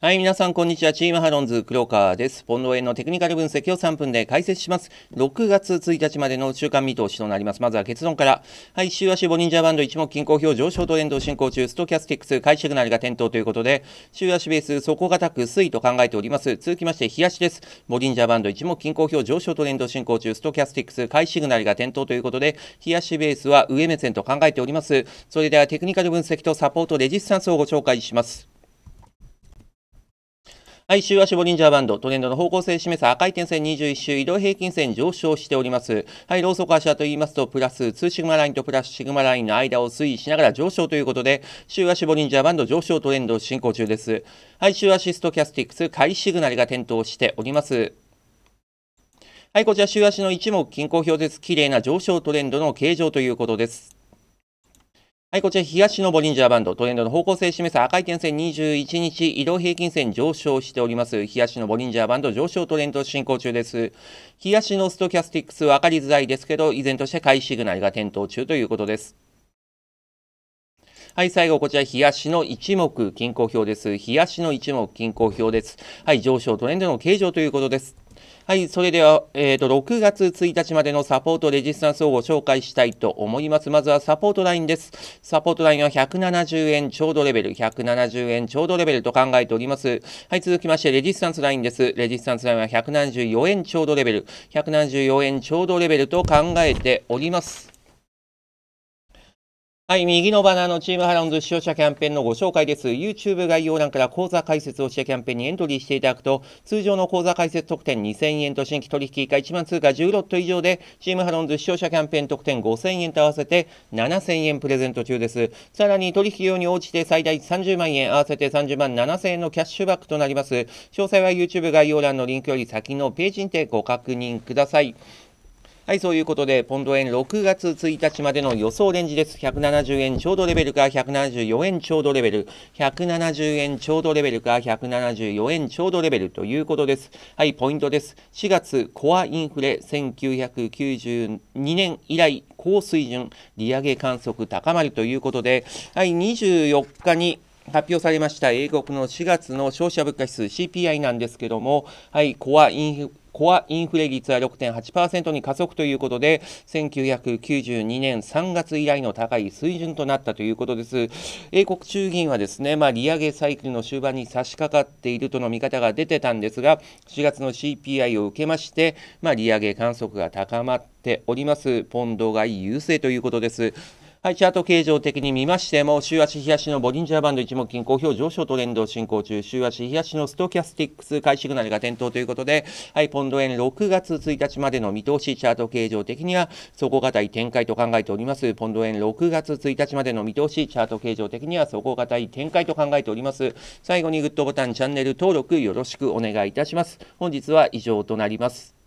はい、皆さん、こんにちは。チームハロンズ、黒川です。ポンド円のテクニカル分析を3分で解説します。6月1日までの週間見通しとなります。まずは結論から。はい、週足ボリンジャーバンド一目均衡表上昇と連動進行中、ストキャスティックス、買いシグナルが点灯ということで、週足ベース、底堅く推移と考えております。続きまして、日足です。ボリンジャーバンド一目均衡表上昇と連動進行中、ストキャスティックス、買いシグナルが点灯ということで、日足ベースは上目線と考えております。それでは、テクニカル分析とサポート、レジスタンスをご紹介します。い、週足ボリンジャーバンド、トレンドの方向性を示す赤い点線21周移動平均線上昇しております。はい、ローソク足はと言いますと、プラス2シグマラインとプラスシグマラインの間を推移しながら上昇ということで、週足ボリンジャーバンド上昇トレンド進行中です。はい、週足ストキャスティックス、買いシグナルが点灯しております。はい、こちら週足の一目均衡表です。綺麗な上昇トレンドの形状ということです。はい、こちら、東のボリンジャーバンド、トレンドの方向性を示す赤い点線21日、移動平均線上昇しております。東のボリンジャーバンド上昇トレンド進行中です。東のストキャスティックス分かりづらいですけど、依然として買いシグナルが点灯中ということです。はい、最後、こちら、冷やしの一目均衡表です。冷やしの一目均衡表です。はい、上昇トレンドの形状ということです。はい、それでは、えーと、と6月1日までのサポートレジスタンスをご紹介したいと思います。まずはサポートラインです。サポートラインは170円ちょうどレベル、170円ちょうどレベルと考えております。はい、続きましてレジスタンスラインです。レジスタンスラインは174円ちょうどレベル、174円ちょうどレベルと考えております。はい、右のバナーのチームハロンズ視聴者キャンペーンのご紹介です。YouTube 概要欄から講座解説をしてキャンペーンにエントリーしていただくと、通常の講座解説特典2000円と新規取引以下1万通貨10ロット以上で、チームハロンズ視聴者キャンペーン特典5000円と合わせて7000円プレゼント中です。さらに取引用に応じて最大30万円合わせて30万7000円のキャッシュバックとなります。詳細は YouTube 概要欄のリンクより先のページにてご確認ください。はい、そういうことで、ポンド円6月1日までの予想レンジです。170円ちょうどレベルか、174円ちょうどレベル、170円ちょうどレベルか、174円ちょうどレベルということです。はい、ポイントです。4月、コアインフレ、1992年以来、高水準、利上げ観測高まるということで、はい、24日に、発表されました英国の4月の消費者物価指数 CPI なんですけども、はい、コアインコアインフレ率は6.8%に加速ということで、1992年3月以来の高い水準となったということです。英国中銀はですね、まあ、利上げサイクルの終盤に差し掛かっているとの見方が出てたんですが、4月の CPI を受けまして、まあ、利上げ観測が高まっております。ポンドが優勢ということです。はい、チャート形状的に見ましても、週足日足のボリンジャーバンド一目均衡表上昇トレンド進行中、週足日足のストキャスティックス買いシグナルが点灯ということで、はい、ポンド円6月1日までの見通し、チャート形状的には底堅い展開と考えております。ポンド円6月1日までの見通し、チャート形状的には底堅い展開と考えております。最後にグッドボタン、チャンネル登録よろしくお願いいたします。本日は以上となります。